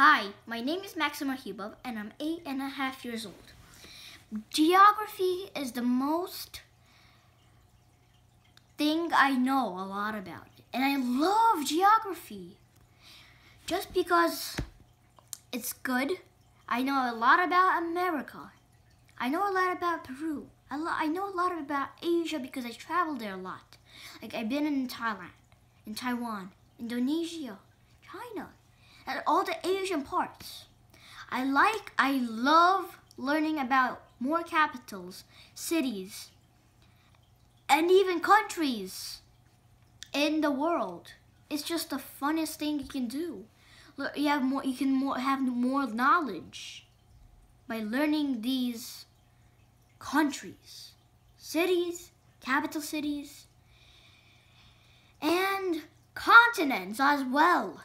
Hi, my name is Maxima Hubov and I'm eight and a half years old. Geography is the most thing I know a lot about. And I love geography. Just because it's good, I know a lot about America. I know a lot about Peru. I, I know a lot about Asia because I traveled there a lot. Like I've been in Thailand, in Taiwan, Indonesia, China, and all the Asian parts. I like, I love learning about more capitals, cities, and even countries in the world. It's just the funnest thing you can do. You have more, you can more, have more knowledge by learning these countries, cities, capital cities, and continents as well.